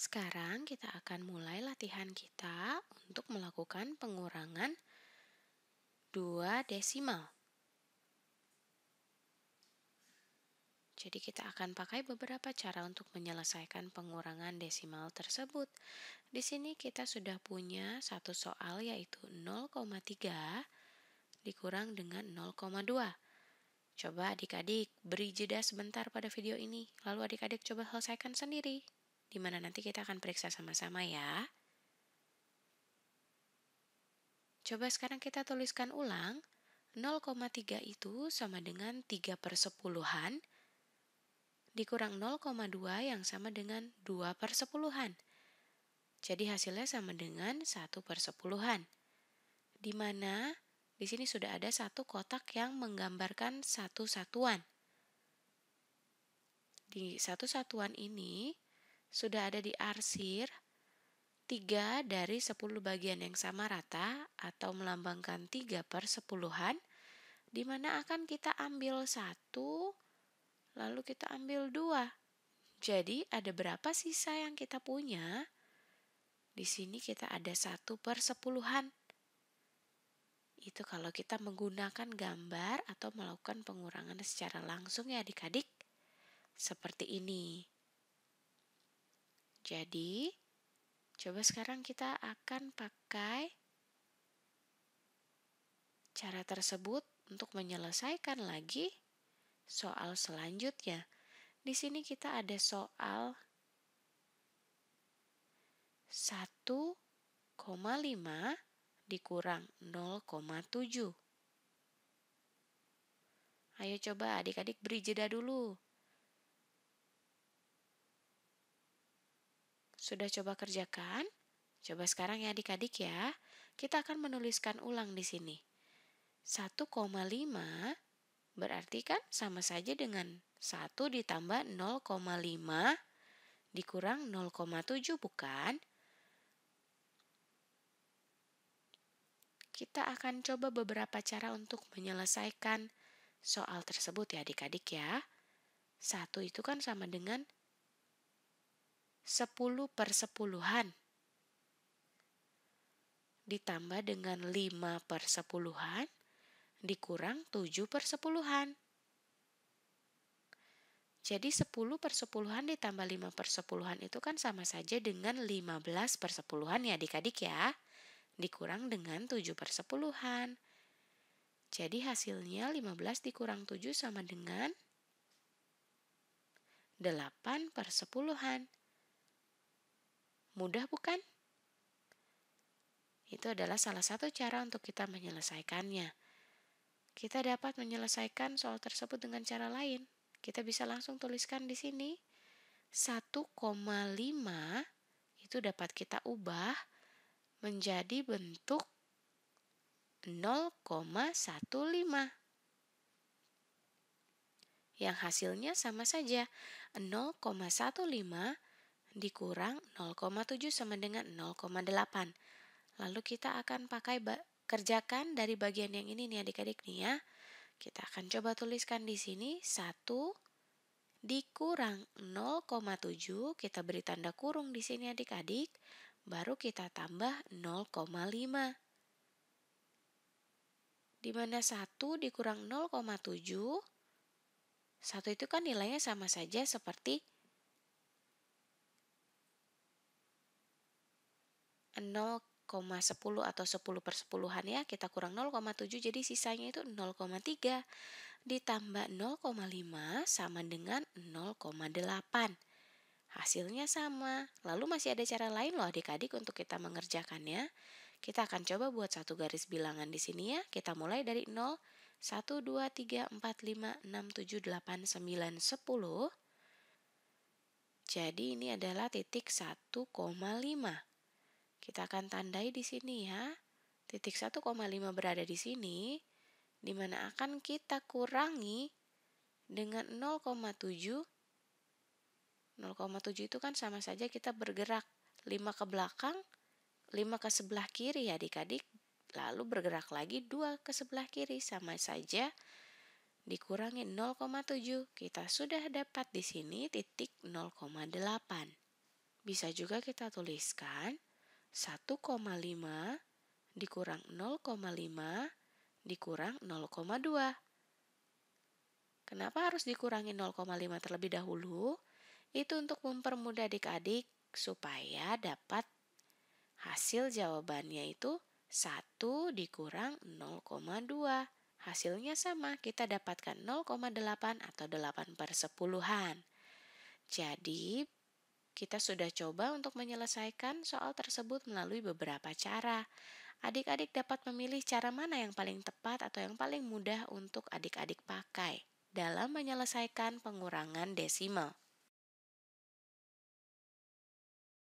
Sekarang kita akan mulai latihan kita untuk melakukan pengurangan 2 desimal. Jadi kita akan pakai beberapa cara untuk menyelesaikan pengurangan desimal tersebut. Di sini kita sudah punya satu soal yaitu 0,3 dikurang dengan 0,2. Coba adik-adik beri jeda sebentar pada video ini, lalu adik-adik coba selesaikan sendiri di mana nanti kita akan periksa sama-sama ya. Coba sekarang kita tuliskan ulang. 0,3 itu sama dengan 3 per 10 dikurang 0,2 yang sama dengan 2 per -an. Jadi hasilnya sama dengan 1 per 10 Di mana di sini sudah ada satu kotak yang menggambarkan satu satuan. Di satu satuan ini sudah ada di arsir, tiga dari 10 bagian yang sama rata atau melambangkan 3 per sepuluhan, di mana akan kita ambil satu, lalu kita ambil dua. Jadi ada berapa sisa yang kita punya? Di sini kita ada satu per sepuluhan. Itu kalau kita menggunakan gambar atau melakukan pengurangan secara langsung ya adik-adik. Seperti ini. Jadi, coba sekarang kita akan pakai cara tersebut untuk menyelesaikan lagi soal selanjutnya. Di sini kita ada soal 1,5 dikurang 0,7. Ayo coba adik-adik beri jeda dulu. Sudah coba kerjakan? Coba sekarang ya adik-adik ya. Kita akan menuliskan ulang di sini. 1,5 berarti kan sama saja dengan 1 ditambah 0,5 dikurang 0,7 bukan? Kita akan coba beberapa cara untuk menyelesaikan soal tersebut ya adik-adik ya. 1 itu kan sama dengan 10 persepuluhan ditambah dengan 5 persepuluhan dikurang 7 persepuluhan. Jadi 10 persepuluhan ditambah 5 persepuluhan itu kan sama saja dengan 15 persepuluhan ya adik-adik ya. Dikurang dengan 7 persepuluhan. Jadi hasilnya 15 dikurang 7 sama dengan 8 persepuluhan. Mudah bukan? Itu adalah salah satu cara untuk kita menyelesaikannya. Kita dapat menyelesaikan soal tersebut dengan cara lain. Kita bisa langsung tuliskan di sini. 1,5 itu dapat kita ubah menjadi bentuk 0,15 yang hasilnya sama saja 0,15 dikurang 0,7 sama dengan 0,8. Lalu kita akan pakai kerjakan dari bagian yang ini nih adik-adik nih ya. Kita akan coba tuliskan di sini 1 dikurang 0,7, kita beri tanda kurung di sini adik-adik, baru kita tambah 0,5. Di mana 1 dikurang 0,7, 1 itu kan nilainya sama saja seperti 0,10 atau 10 per 10 ya, kita kurang 0,7 jadi sisanya itu 0,3 ditambah 0,5 sama dengan 0,8. Hasilnya sama. Lalu masih ada cara lain loh adik-adik untuk kita mengerjakannya. Kita akan coba buat satu garis bilangan di sini ya. Kita mulai dari 0, 1, 2, 3, 4, 5, 6, 7, 8, 9, 10. Jadi ini adalah titik 1,5. Kita akan tandai di sini ya. Titik 1,5 berada di sini, di mana akan kita kurangi dengan 0,7. 0,7 itu kan sama saja kita bergerak 5 ke belakang, 5 ke sebelah kiri ya adik-adik, lalu bergerak lagi 2 ke sebelah kiri sama saja dikurangi 0,7. Kita sudah dapat di sini titik 0,8. Bisa juga kita tuliskan 1,5 dikurang 0,5 dikurang 0,2. Kenapa harus dikurangi 0,5 terlebih dahulu? Itu untuk mempermudah adik-adik supaya dapat hasil jawabannya itu 1 dikurang 0,2. Hasilnya sama, kita dapatkan 0,8 atau 8 per sepuluhan. Jadi, kita sudah coba untuk menyelesaikan soal tersebut melalui beberapa cara. Adik-adik dapat memilih cara mana yang paling tepat atau yang paling mudah untuk adik-adik pakai dalam menyelesaikan pengurangan desimal.